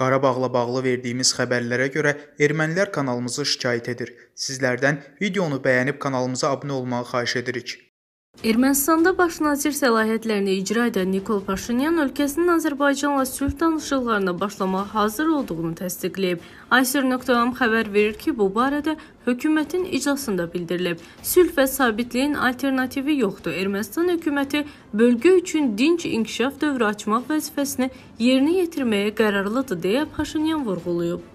Qarabağla bağlı verdiyimiz xəbərlərə görə ermənilər kanalımızı şikayət edir. Sizlərdən videonu bəyənib kanalımıza abunə olmağı xahiş edirik. Ermənistanda baş nazir səlahiyyətlərini icra edən Nikol Paşinyan ölkəsinin Azərbaycanla sülh danışıqlarına başlamağa hazır olduğunu təsdiqləyib. Aysir.am xəbər verir ki, bu barədə hökumətin iclasında bildirilib. Sülh və sabitliyin alternativi yoxdur. Ermənistan hökuməti bölgə üçün dinc inkişaf dövrü açmaq vəzifəsini yerinə yetirməyə qərarlıdır deyə Paşinyan vurğulayıb.